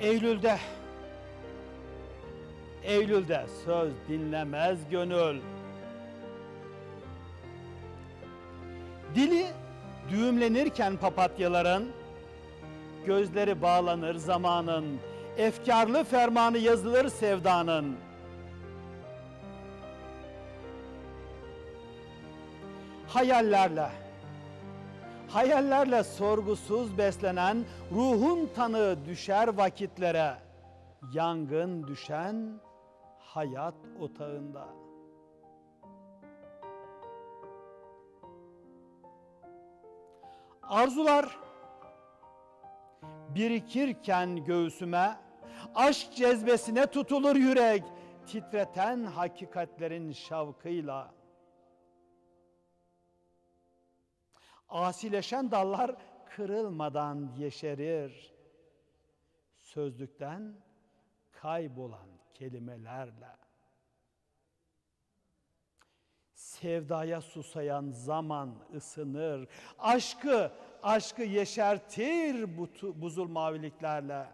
Eylül'de Eylül'de söz dinlemez gönül. Dili düğümlenirken papatyaların, gözleri bağlanır zamanın, efkarlı fermanı yazılır sevdanın. Hayallerle, hayallerle sorgusuz beslenen ruhun tanığı düşer vakitlere. Yangın düşen hayat otağında. Arzular birikirken göğsüme, aşk cezbesine tutulur yürek, titreten hakikatlerin şavkıyla.'' Asileşen dallar kırılmadan yeşerir. Sözlükten kaybolan kelimelerle. Sevdaya susayan zaman ısınır. Aşkı, aşkı yeşertir buzul maviliklerle.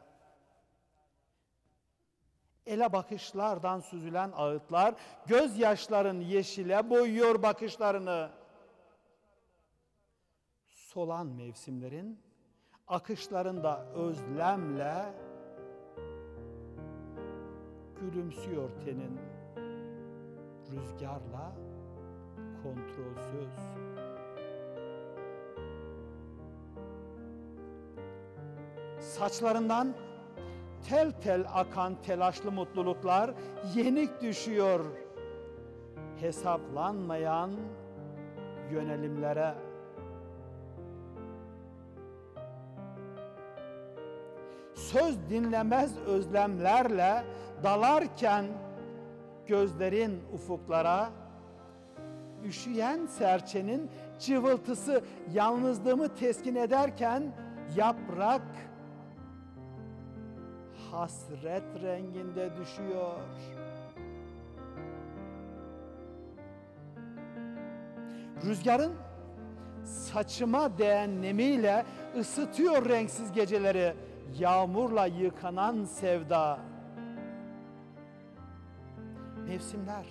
Ele bakışlardan süzülen ağıtlar gözyaşların yeşile boyuyor bakışlarını solan mevsimlerin akışlarında özlemle gülümsüyor tenin rüzgarla kontrolsüz. Saçlarından tel tel akan telaşlı mutluluklar yenik düşüyor hesaplanmayan yönelimlere söz dinlemez özlemlerle dalarken gözlerin ufuklara üşüyen serçenin cıvıltısı yalnızlığımı teskin ederken yaprak hasret renginde düşüyor. Rüzgarın saçıma değen nemiyle ısıtıyor renksiz geceleri yağmurla yıkanan sevda. Mevsimler.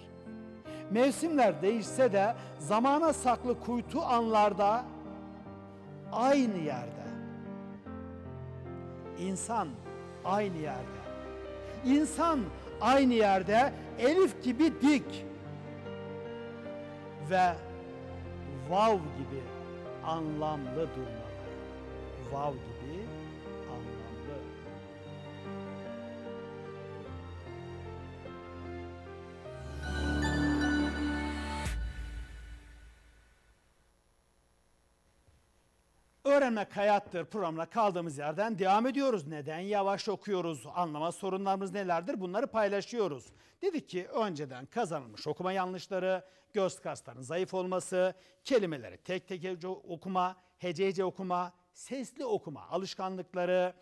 Mevsimler değişse de zamana saklı kuytu anlarda aynı yerde. İnsan aynı yerde. İnsan aynı yerde Elif gibi dik ve vav gibi anlamlı durmalı. Vav gibi. Öğrenmek Hayattır programına kaldığımız yerden devam ediyoruz. Neden yavaş okuyoruz, anlama sorunlarımız nelerdir bunları paylaşıyoruz. Dedik ki önceden kazanılmış okuma yanlışları, göz kaslarının zayıf olması, kelimeleri tek tek okuma, hece hece okuma, sesli okuma alışkanlıkları,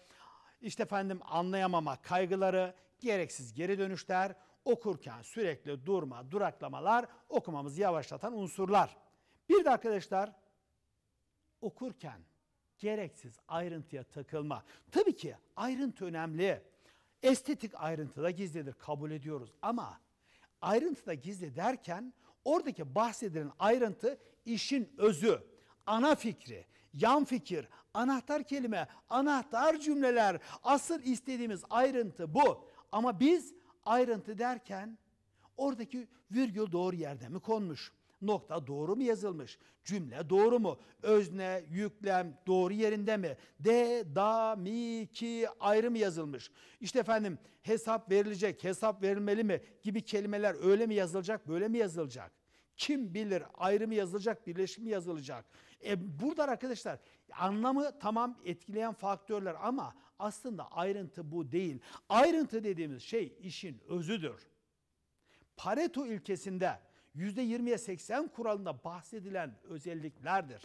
işte efendim anlayamama kaygıları, gereksiz geri dönüşler, okurken sürekli durma, duraklamalar okumamızı yavaşlatan unsurlar. Bir de arkadaşlar okurken gereksiz ayrıntıya takılma. Tabii ki ayrıntı önemli. Estetik ayrıntıda gizlidir kabul ediyoruz ama ayrıntıda gizli derken oradaki bahsedilen ayrıntı işin özü, ana fikri, yan fikir, anahtar kelime, anahtar cümleler asıl istediğimiz ayrıntı bu. Ama biz ayrıntı derken oradaki virgül doğru yerde mi konmuş? Nokta doğru mu yazılmış? Cümle doğru mu? Özne, yüklem doğru yerinde mi? De, da, mi, ki ayrı mı yazılmış? İşte efendim hesap verilecek, hesap verilmeli mi gibi kelimeler öyle mi yazılacak, böyle mi yazılacak? Kim bilir ayrımı yazılacak, birleşimi yazılacak. E burada arkadaşlar anlamı tamam etkileyen faktörler ama aslında ayrıntı bu değil. Ayrıntı dediğimiz şey işin özüdür. Pareto ilkesinde %20'ye 80 kuralında bahsedilen özelliklerdir.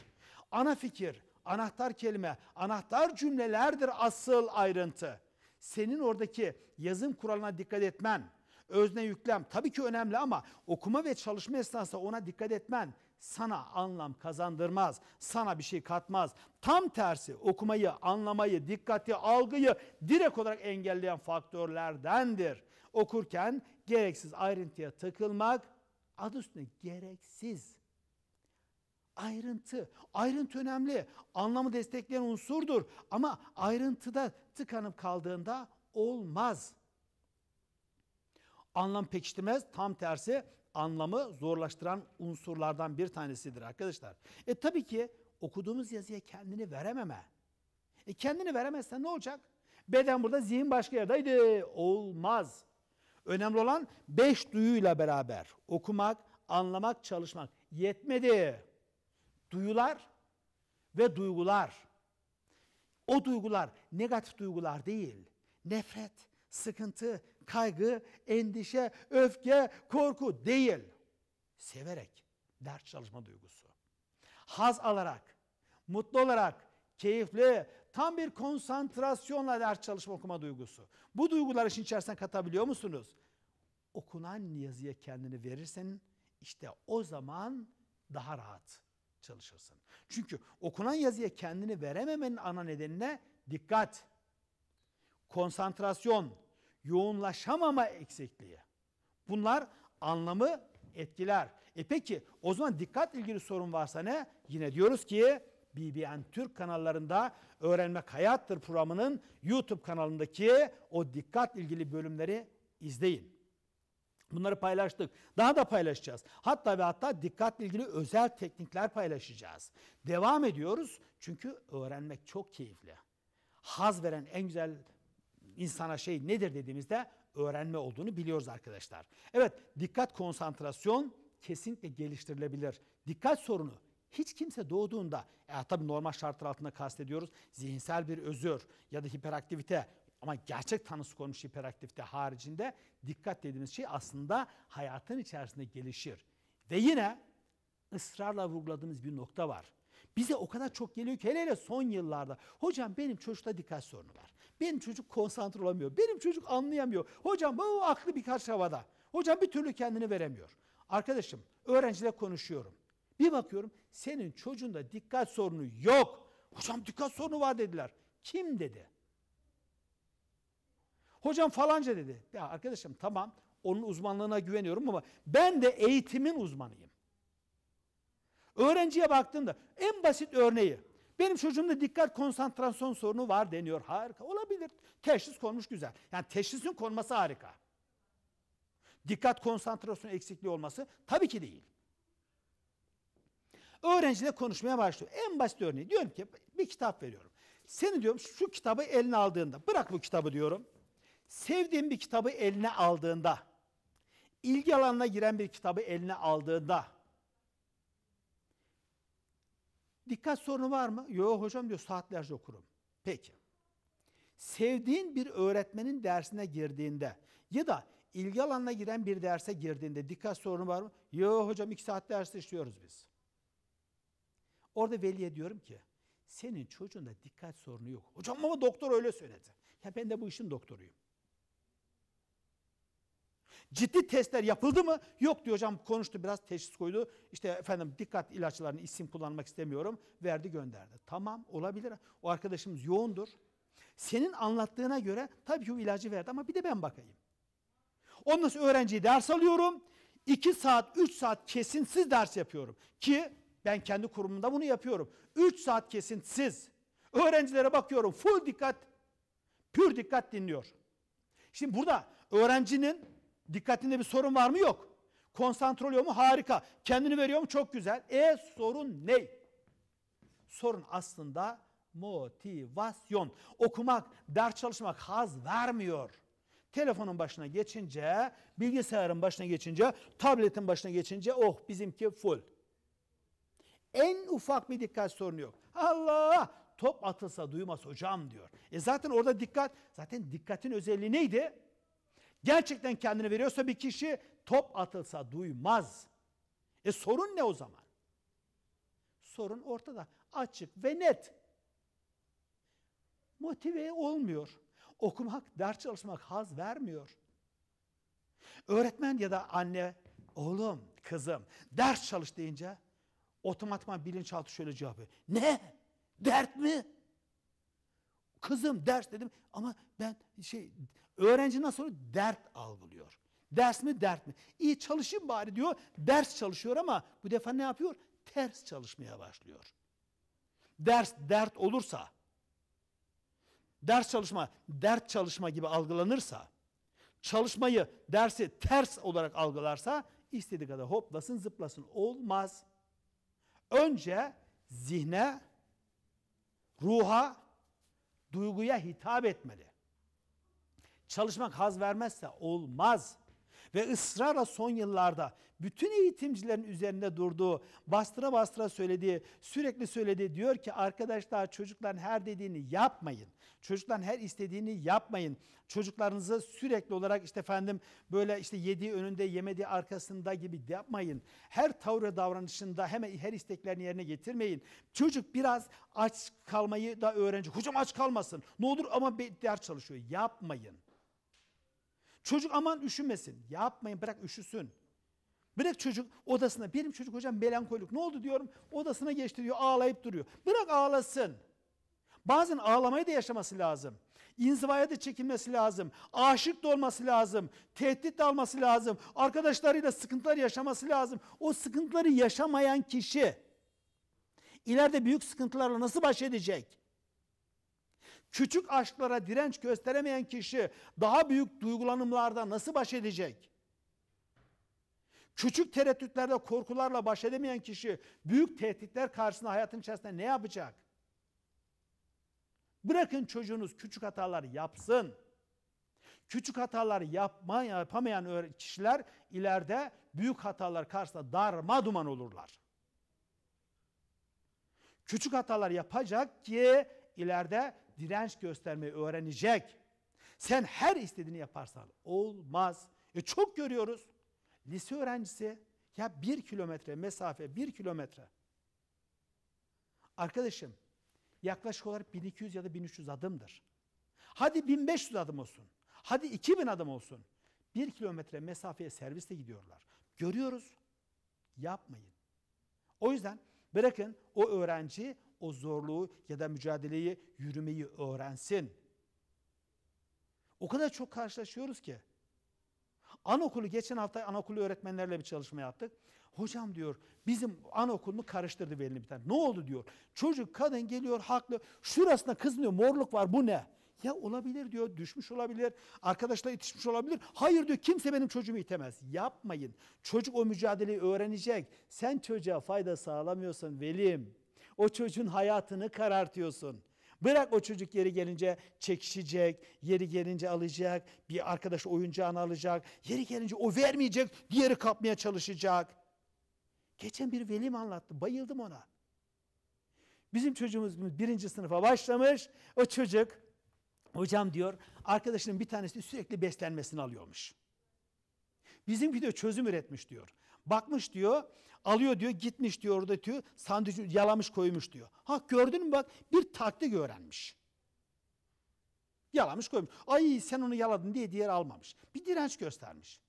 Ana fikir, anahtar kelime, anahtar cümlelerdir asıl ayrıntı. Senin oradaki yazım kuralına dikkat etmen, özne yüklem tabii ki önemli ama okuma ve çalışma esnasında ona dikkat etmen sana anlam kazandırmaz, sana bir şey katmaz. Tam tersi okumayı, anlamayı, dikkati, algıyı direkt olarak engelleyen faktörlerdendir. Okurken gereksiz ayrıntıya takılmak adı üstünde gereksiz ayrıntı. Ayrıntı önemli. Anlamı destekleyen unsurdur. Ama ayrıntıda tıkanıp kaldığında olmaz. Anlam pekiştirmez. Tam tersi anlamı zorlaştıran unsurlardan bir tanesidir arkadaşlar. E tabii ki okuduğumuz yazıya kendini verememe. E kendini veremezsen ne olacak? Beden burada, zihin başka yerdeydi. Olmaz. Önemli olan beş duyuyla beraber okumak, anlamak, çalışmak. Yetmedi. Duyular ve duygular. O duygular negatif duygular değil. Nefret, sıkıntı, kaygı, endişe, öfke, korku değil. Severek ders çalışma duygusu. Haz alarak, mutlu olarak, keyifli, Tam bir konsantrasyonla ders çalışma okuma duygusu. Bu duyguları işin içerisine katabiliyor musunuz? Okunan yazıya kendini verirsen işte o zaman daha rahat çalışırsın. Çünkü okunan yazıya kendini verememenin ana nedenine dikkat, konsantrasyon, yoğunlaşamama eksikliği. Bunlar anlamı etkiler. E peki o zaman dikkat ilgili sorun varsa ne? Yine diyoruz ki BBN Türk kanallarında Öğrenmek Hayattır programının YouTube kanalındaki o dikkat ilgili bölümleri izleyin. Bunları paylaştık. Daha da paylaşacağız. Hatta ve hatta dikkatle ilgili özel teknikler paylaşacağız. Devam ediyoruz çünkü öğrenmek çok keyifli. Haz veren en güzel insana şey nedir dediğimizde öğrenme olduğunu biliyoruz arkadaşlar. Evet dikkat konsantrasyon kesinlikle geliştirilebilir. Dikkat sorunu hiç kimse doğduğunda, e, tabii normal şartlar altında kastediyoruz, zihinsel bir özür ya da hiperaktivite ama gerçek tanısı konmuş hiperaktivite haricinde dikkat dediğimiz şey aslında hayatın içerisinde gelişir. Ve yine ısrarla vurguladığımız bir nokta var. Bize o kadar çok geliyor ki hele hele son yıllarda. Hocam benim çocukta dikkat sorunu var. Benim çocuk konsantre olamıyor. Benim çocuk anlayamıyor. Hocam o aklı birkaç havada. Hocam bir türlü kendini veremiyor. Arkadaşım öğrenciyle konuşuyorum. Bir bakıyorum senin çocuğunda dikkat sorunu yok. Hocam dikkat sorunu var dediler. Kim dedi? Hocam falanca dedi. Ya arkadaşım tamam onun uzmanlığına güveniyorum ama ben de eğitimin uzmanıyım. Öğrenciye baktığında en basit örneği benim çocuğumda dikkat konsantrasyon sorunu var deniyor. Harika olabilir. Teşhis konmuş güzel. Yani teşhisin konması harika. Dikkat konsantrasyon eksikliği olması tabii ki değil. Öğrenciyle konuşmaya başlıyor. En basit örneği diyorum ki bir kitap veriyorum. Seni diyorum şu kitabı eline aldığında bırak bu kitabı diyorum. Sevdiğin bir kitabı eline aldığında, ilgi alanına giren bir kitabı eline aldığında dikkat sorunu var mı? Yok hocam diyor saatlerce okurum. Peki. Sevdiğin bir öğretmenin dersine girdiğinde ya da ilgi alanına giren bir derse girdiğinde dikkat sorunu var mı? Yok hocam iki saat ders işliyoruz biz. Orada veliye diyorum ki senin çocuğunda dikkat sorunu yok. Hocam ama doktor öyle söyledi. Ya ben de bu işin doktoruyum. Ciddi testler yapıldı mı? Yok diyor hocam konuştu biraz teşhis koydu. İşte efendim dikkat ilaçlarını isim kullanmak istemiyorum. Verdi gönderdi. Tamam olabilir. O arkadaşımız yoğundur. Senin anlattığına göre tabii ki o ilacı verdi ama bir de ben bakayım. Ondan sonra öğrenciyi ders alıyorum. 2 saat 3 saat kesinsiz ders yapıyorum. Ki ben kendi kurumumda bunu yapıyorum. 3 saat kesintisiz. Öğrencilere bakıyorum full dikkat, pür dikkat dinliyor. Şimdi burada öğrencinin dikkatinde bir sorun var mı? Yok. Konsantre oluyor mu? Harika. Kendini veriyor mu? Çok güzel. E sorun ne? Sorun aslında motivasyon. Okumak, ders çalışmak haz vermiyor. Telefonun başına geçince, bilgisayarın başına geçince, tabletin başına geçince oh bizimki full. En ufak bir dikkat sorunu yok. Allah top atılsa duymaz hocam diyor. E zaten orada dikkat, zaten dikkatin özelliği neydi? Gerçekten kendini veriyorsa bir kişi top atılsa duymaz. E sorun ne o zaman? Sorun ortada. Açık ve net. Motive olmuyor. Okumak, ders çalışmak haz vermiyor. Öğretmen ya da anne, oğlum, kızım ders çalış deyince Otomatikman bilinçaltı şöyle cevap veriyor. Ne? Dert mi? Kızım ders dedim ama ben şey öğrenci nasıl oluyor Dert algılıyor. Ders mi dert mi? İyi çalışayım bari diyor. Ders çalışıyor ama bu defa ne yapıyor? Ters çalışmaya başlıyor. Ders dert olursa ders çalışma dert çalışma gibi algılanırsa çalışmayı dersi ters olarak algılarsa istediği kadar hoplasın zıplasın olmaz. Önce zihne, ruha, duyguya hitap etmeli. Çalışmak haz vermezse olmaz ve ısrarla son yıllarda bütün eğitimcilerin üzerinde durduğu, bastıra bastıra söylediği, sürekli söylediği diyor ki arkadaşlar çocukların her dediğini yapmayın. Çocukların her istediğini yapmayın. Çocuklarınızı sürekli olarak işte efendim böyle işte yediği önünde yemediği arkasında gibi yapmayın. Her tavır davranışında hemen her isteklerini yerine getirmeyin. Çocuk biraz aç kalmayı da öğrenecek. Hocam aç kalmasın. Ne olur ama ders çalışıyor. Yapmayın. Çocuk aman üşümesin. Yapmayın bırak üşüsün. Bırak çocuk odasına. Benim çocuk hocam melankolik. Ne oldu diyorum. Odasına geçti diyor. Ağlayıp duruyor. Bırak ağlasın. Bazen ağlamayı da yaşaması lazım. İnzivaya da çekilmesi lazım. Aşık da olması lazım. Tehdit de alması lazım. Arkadaşlarıyla sıkıntılar yaşaması lazım. O sıkıntıları yaşamayan kişi ileride büyük sıkıntılarla nasıl baş edecek? Küçük aşklara direnç gösteremeyen kişi daha büyük duygulanımlarda nasıl baş edecek? Küçük tereddütlerde korkularla baş edemeyen kişi büyük tehditler karşısında hayatın içerisinde ne yapacak? Bırakın çocuğunuz küçük hatalar yapsın. Küçük hatalar yapma, yapamayan kişiler ileride büyük hatalar karşısında darma duman olurlar. Küçük hatalar yapacak ki ileride direnç göstermeyi öğrenecek. Sen her istediğini yaparsan olmaz. E çok görüyoruz. Lise öğrencisi ya bir kilometre mesafe bir kilometre. Arkadaşım yaklaşık olarak 1200 ya da 1300 adımdır. Hadi 1500 adım olsun. Hadi 2000 adım olsun. Bir kilometre mesafeye serviste gidiyorlar. Görüyoruz. Yapmayın. O yüzden bırakın o öğrenci o zorluğu ya da mücadeleyi yürümeyi öğrensin. O kadar çok karşılaşıyoruz ki. Anaokulu geçen hafta anaokulu öğretmenlerle bir çalışma yaptık. Hocam diyor bizim anaokulunu karıştırdı belini bir tane. Ne oldu diyor. Çocuk kadın geliyor haklı. Şurasına kızmıyor morluk var bu ne? Ya olabilir diyor düşmüş olabilir. Arkadaşla itişmiş olabilir. Hayır diyor kimse benim çocuğumu itemez. Yapmayın. Çocuk o mücadeleyi öğrenecek. Sen çocuğa fayda sağlamıyorsan velim o çocuğun hayatını karartıyorsun. Bırak o çocuk yeri gelince çekişecek, yeri gelince alacak, bir arkadaş oyuncağını alacak, yeri gelince o vermeyecek, diğeri kapmaya çalışacak. Geçen bir velim anlattı, bayıldım ona. Bizim çocuğumuz birinci sınıfa başlamış, o çocuk hocam diyor arkadaşının bir tanesi sürekli beslenmesini alıyormuş. Bizim video çözüm üretmiş diyor. Bakmış diyor, alıyor diyor, gitmiş diyor orada diyor, sandviç yalamış koymuş diyor. Ha gördün mü bak bir taktik öğrenmiş. Yalamış koymuş. Ay sen onu yaladın diye diğer almamış. Bir direnç göstermiş.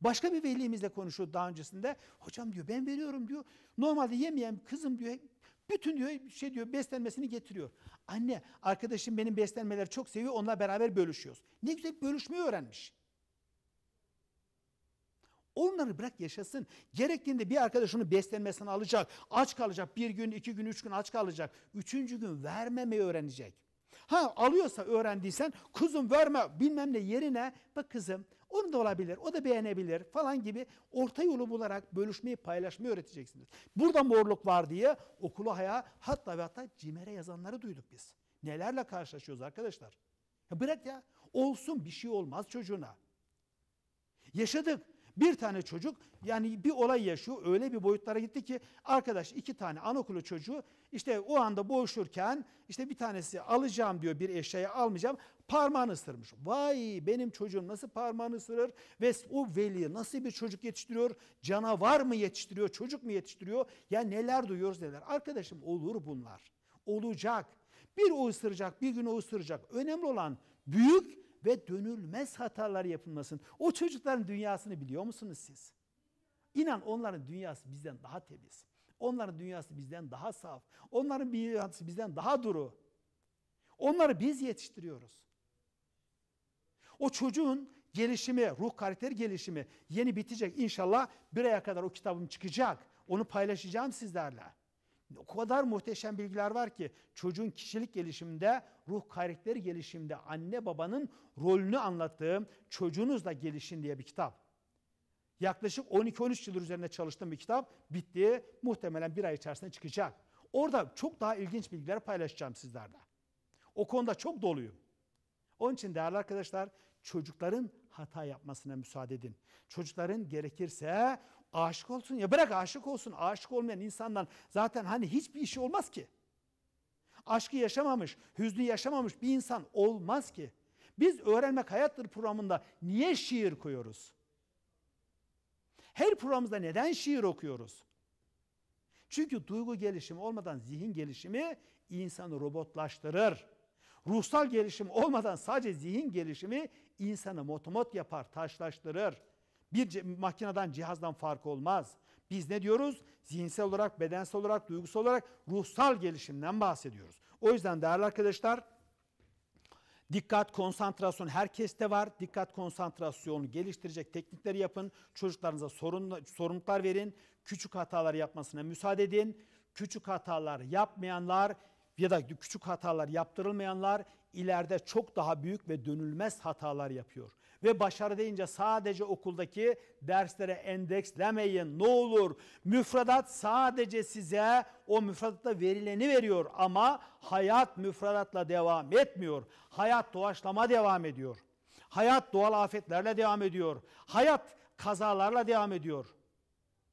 Başka bir velimizle konuşuyor daha öncesinde. Hocam diyor ben veriyorum diyor. Normalde yemeyen kızım diyor bütün diyor şey diyor beslenmesini getiriyor. Anne arkadaşım benim beslenmeleri çok seviyor onunla beraber bölüşüyoruz. Ne güzel bölüşmeyi öğrenmiş. Onları bırak yaşasın. Gerektiğinde bir arkadaşının beslenmesini alacak. Aç kalacak. Bir gün, iki gün, üç gün aç kalacak. Üçüncü gün vermemeyi öğrenecek. Ha alıyorsa öğrendiysen kuzum verme bilmem ne yerine bak kızım onu da olabilir o da beğenebilir falan gibi orta yolu bularak bölüşmeyi paylaşmayı öğreteceksiniz. Burada morluk var diye okulu haya hatta ve hatta cimere yazanları duyduk biz. Nelerle karşılaşıyoruz arkadaşlar. Ya bırak ya olsun bir şey olmaz çocuğuna. Yaşadık bir tane çocuk yani bir olay yaşıyor öyle bir boyutlara gitti ki arkadaş iki tane anaokulu çocuğu işte o anda boğuşurken işte bir tanesi alacağım diyor bir eşyayı almayacağım parmağını ısırmış. Vay benim çocuğum nasıl parmağını ısırır ve o veli nasıl bir çocuk yetiştiriyor canavar mı yetiştiriyor çocuk mu yetiştiriyor ya neler duyuyoruz neler arkadaşım olur bunlar olacak. Bir o ısıracak, bir gün o ısıracak. Önemli olan büyük ve dönülmez hatalar yapılmasın. O çocukların dünyasını biliyor musunuz siz? İnan onların dünyası bizden daha temiz. Onların dünyası bizden daha saf. Onların dünyası bizden daha duru. Onları biz yetiştiriyoruz. O çocuğun gelişimi, ruh karakter gelişimi yeni bitecek. İnşallah bir aya kadar o kitabım çıkacak. Onu paylaşacağım sizlerle. O kadar muhteşem bilgiler var ki çocuğun kişilik gelişiminde, ruh karakter gelişiminde anne babanın rolünü anlattığım Çocuğunuzla Gelişin diye bir kitap. Yaklaşık 12-13 yıl üzerinde çalıştığım bir kitap bitti. Muhtemelen bir ay içerisinde çıkacak. Orada çok daha ilginç bilgiler paylaşacağım sizlerle. O konuda çok doluyum. Onun için değerli arkadaşlar çocukların hata yapmasına müsaade edin. Çocukların gerekirse Aşık olsun ya bırak aşık olsun. Aşık olmayan insandan zaten hani hiçbir işi olmaz ki. Aşkı yaşamamış, hüznü yaşamamış bir insan olmaz ki. Biz Öğrenmek Hayattır programında niye şiir koyuyoruz? Her programımızda neden şiir okuyoruz? Çünkü duygu gelişimi olmadan zihin gelişimi insanı robotlaştırır. Ruhsal gelişim olmadan sadece zihin gelişimi insanı motomot yapar, taşlaştırır. Bir makineden, cihazdan fark olmaz. Biz ne diyoruz? Zihinsel olarak, bedensel olarak, duygusal olarak ruhsal gelişimden bahsediyoruz. O yüzden değerli arkadaşlar dikkat, konsantrasyon herkeste var. Dikkat, konsantrasyonu geliştirecek teknikleri yapın. Çocuklarınıza sorun, sorumluluklar verin. Küçük hatalar yapmasına müsaade edin. Küçük hatalar yapmayanlar ya da küçük hatalar yaptırılmayanlar ileride çok daha büyük ve dönülmez hatalar yapıyor. Ve başarı deyince sadece okuldaki derslere endekslemeyin ne olur. Müfredat sadece size o müfredatta verileni veriyor ama hayat müfredatla devam etmiyor. Hayat doğaçlama devam ediyor. Hayat doğal afetlerle devam ediyor. Hayat kazalarla devam ediyor.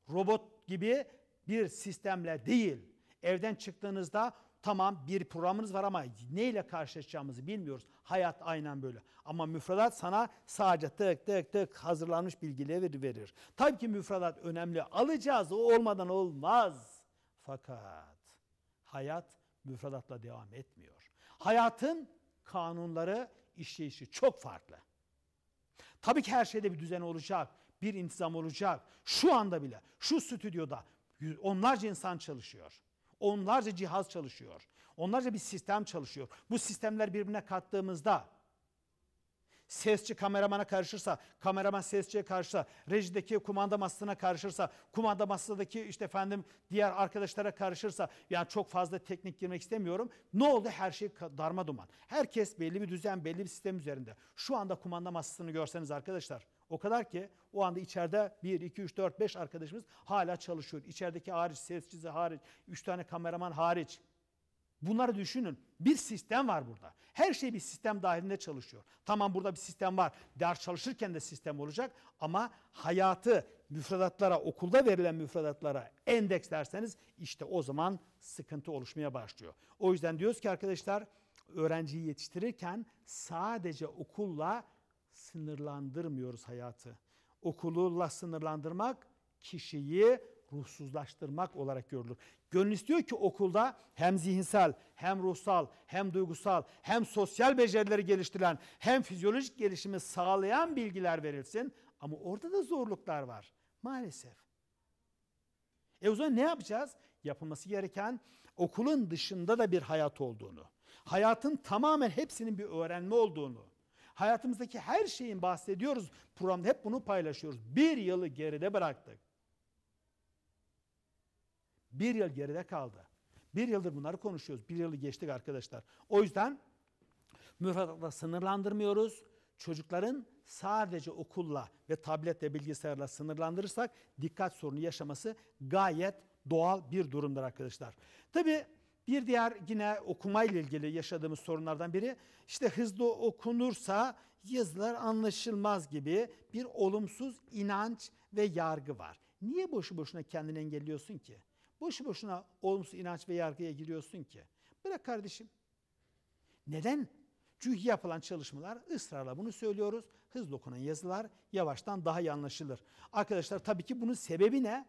Robot gibi bir sistemle değil. Evden çıktığınızda Tamam bir programınız var ama neyle karşılaşacağımızı bilmiyoruz. Hayat aynen böyle. Ama müfredat sana sadece tık tık tık hazırlanmış bilgileri verir. Tabii ki müfredat önemli. Alacağız o olmadan olmaz. Fakat hayat müfredatla devam etmiyor. Hayatın kanunları işleyişi çok farklı. Tabii ki her şeyde bir düzen olacak, bir intizam olacak. Şu anda bile, şu stüdyoda onlarca insan çalışıyor. Onlarca cihaz çalışıyor. Onlarca bir sistem çalışıyor. Bu sistemler birbirine kattığımızda sesçi kameramana karışırsa, kameraman sesçiye karışsa, rejideki kumanda masasına karışırsa, kumanda masadaki işte efendim diğer arkadaşlara karışırsa, yani çok fazla teknik girmek istemiyorum. Ne oldu? Her şey darma duman. Herkes belli bir düzen, belli bir sistem üzerinde. Şu anda kumanda masasını görseniz arkadaşlar, o kadar ki o anda içeride 1, 2, 3, 4, 5 arkadaşımız hala çalışıyor. İçerideki hariç, sesçizi hariç, 3 tane kameraman hariç. Bunları düşünün. Bir sistem var burada. Her şey bir sistem dahilinde çalışıyor. Tamam burada bir sistem var. Ders çalışırken de sistem olacak ama hayatı müfredatlara, okulda verilen müfredatlara endekslerseniz işte o zaman sıkıntı oluşmaya başlıyor. O yüzden diyoruz ki arkadaşlar öğrenciyi yetiştirirken sadece okulla sınırlandırmıyoruz hayatı. Okululla sınırlandırmak kişiyi ruhsuzlaştırmak olarak görülür. Gönül istiyor ki okulda hem zihinsel, hem ruhsal, hem duygusal, hem sosyal becerileri geliştiren, hem fizyolojik gelişimi sağlayan bilgiler verilsin. Ama orada da zorluklar var maalesef. E o zaman ne yapacağız? Yapılması gereken okulun dışında da bir hayat olduğunu, hayatın tamamen hepsinin bir öğrenme olduğunu, Hayatımızdaki her şeyin bahsediyoruz. Programda hep bunu paylaşıyoruz. Bir yılı geride bıraktık. Bir yıl geride kaldı. Bir yıldır bunları konuşuyoruz. Bir yılı geçtik arkadaşlar. O yüzden müfredatla sınırlandırmıyoruz. Çocukların sadece okulla ve tablette bilgisayarla sınırlandırırsak dikkat sorunu yaşaması gayet doğal bir durumdur arkadaşlar. Tabii bir diğer yine okumayla ilgili yaşadığımız sorunlardan biri işte hızlı okunursa yazılar anlaşılmaz gibi bir olumsuz inanç ve yargı var. Niye boşu boşuna kendini engelliyorsun ki? Boşu boşuna olumsuz inanç ve yargıya giriyorsun ki? Bırak kardeşim. Neden? Çünkü yapılan çalışmalar ısrarla bunu söylüyoruz. Hızlı okunan yazılar yavaştan daha iyi anlaşılır. Arkadaşlar tabii ki bunun sebebi ne?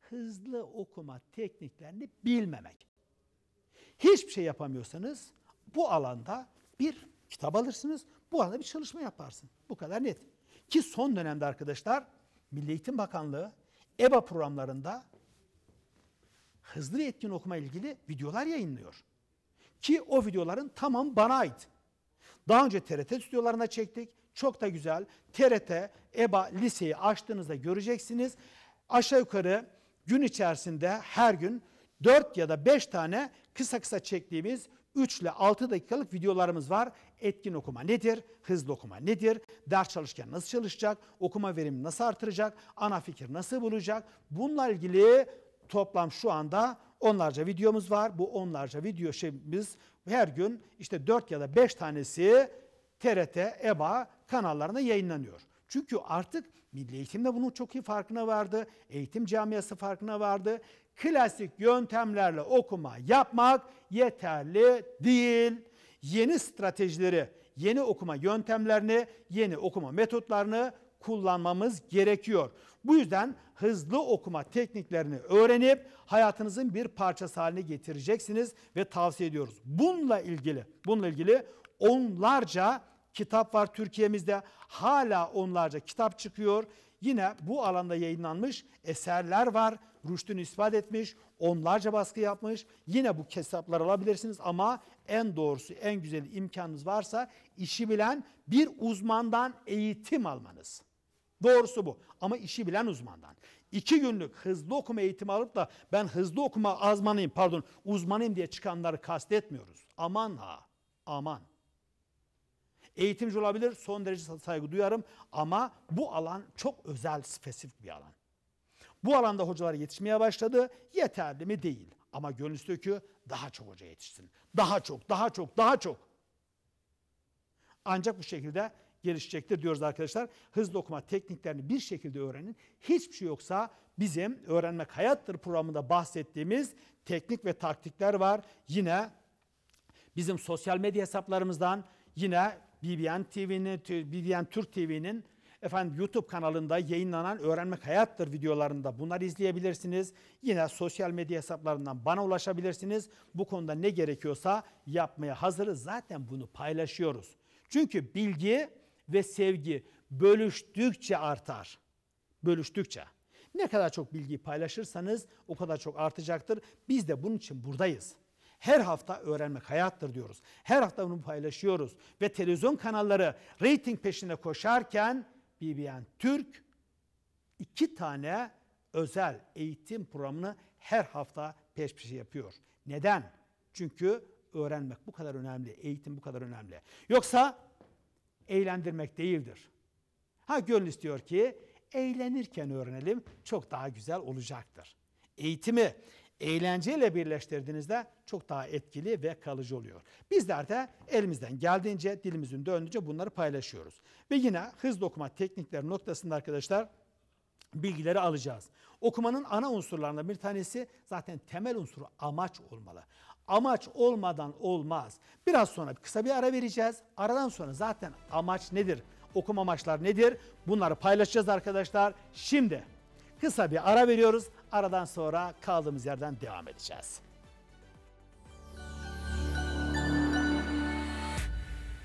Hızlı okuma tekniklerini bilmemek hiçbir şey yapamıyorsanız bu alanda bir kitap alırsınız, bu alanda bir çalışma yaparsın. Bu kadar net. Ki son dönemde arkadaşlar Milli Eğitim Bakanlığı EBA programlarında hızlı ve etkin okuma ilgili videolar yayınlıyor. Ki o videoların tamam bana ait. Daha önce TRT stüdyolarına çektik. Çok da güzel. TRT, EBA liseyi açtığınızda göreceksiniz. Aşağı yukarı gün içerisinde her gün 4 ya da 5 tane kısa kısa çektiğimiz 3 ile 6 dakikalık videolarımız var. Etkin okuma nedir? Hızlı okuma nedir? Ders çalışırken nasıl çalışacak? Okuma verimi nasıl artıracak? Ana fikir nasıl bulacak? Bununla ilgili toplam şu anda onlarca videomuz var. Bu onlarca video şeyimiz her gün işte 4 ya da 5 tanesi TRT, EBA kanallarına yayınlanıyor. Çünkü artık milli eğitim de bunun çok iyi farkına vardı. Eğitim camiası farkına vardı klasik yöntemlerle okuma yapmak yeterli değil. Yeni stratejileri, yeni okuma yöntemlerini, yeni okuma metotlarını kullanmamız gerekiyor. Bu yüzden hızlı okuma tekniklerini öğrenip hayatınızın bir parçası haline getireceksiniz ve tavsiye ediyoruz. Bununla ilgili, bununla ilgili onlarca kitap var Türkiye'mizde. Hala onlarca kitap çıkıyor Yine bu alanda yayınlanmış eserler var. Rüştünü ispat etmiş, onlarca baskı yapmış. Yine bu kesaplar alabilirsiniz ama en doğrusu, en güzeli imkanınız varsa işi bilen bir uzmandan eğitim almanız. Doğrusu bu ama işi bilen uzmandan. İki günlük hızlı okuma eğitimi alıp da ben hızlı okuma azmanıyım pardon uzmanıyım diye çıkanları kastetmiyoruz. Aman ha aman. Eğitimci olabilir, son derece saygı duyarım ama bu alan çok özel, spesifik bir alan. Bu alanda hocalar yetişmeye başladı. Yeterli mi? Değil. Ama gönül ki daha çok hoca yetişsin. Daha çok, daha çok, daha çok. Ancak bu şekilde gelişecektir diyoruz arkadaşlar. Hızlı okuma tekniklerini bir şekilde öğrenin. Hiçbir şey yoksa bizim Öğrenmek Hayattır programında bahsettiğimiz teknik ve taktikler var. Yine bizim sosyal medya hesaplarımızdan, yine BBN TV'nin, BBN Türk TV'nin efendim YouTube kanalında yayınlanan Öğrenmek Hayattır videolarında bunları izleyebilirsiniz. Yine sosyal medya hesaplarından bana ulaşabilirsiniz. Bu konuda ne gerekiyorsa yapmaya hazırız. Zaten bunu paylaşıyoruz. Çünkü bilgi ve sevgi bölüştükçe artar. Bölüştükçe. Ne kadar çok bilgiyi paylaşırsanız o kadar çok artacaktır. Biz de bunun için buradayız. Her hafta öğrenmek hayattır diyoruz. Her hafta bunu paylaşıyoruz. Ve televizyon kanalları reyting peşinde koşarken BBN Türk iki tane özel eğitim programını her hafta peş peşe yapıyor. Neden? Çünkü öğrenmek bu kadar önemli, eğitim bu kadar önemli. Yoksa eğlendirmek değildir. Ha gönül istiyor ki eğlenirken öğrenelim çok daha güzel olacaktır. Eğitimi eğlenceyle birleştirdiğinizde çok daha etkili ve kalıcı oluyor. Bizler de elimizden geldiğince, dilimizin döndüğünce bunları paylaşıyoruz. Ve yine hızlı okuma teknikleri noktasında arkadaşlar bilgileri alacağız. Okumanın ana unsurlarından bir tanesi zaten temel unsuru amaç olmalı. Amaç olmadan olmaz. Biraz sonra kısa bir ara vereceğiz. Aradan sonra zaten amaç nedir? Okuma amaçlar nedir? Bunları paylaşacağız arkadaşlar. Şimdi Kısa bir ara veriyoruz. Aradan sonra kaldığımız yerden devam edeceğiz.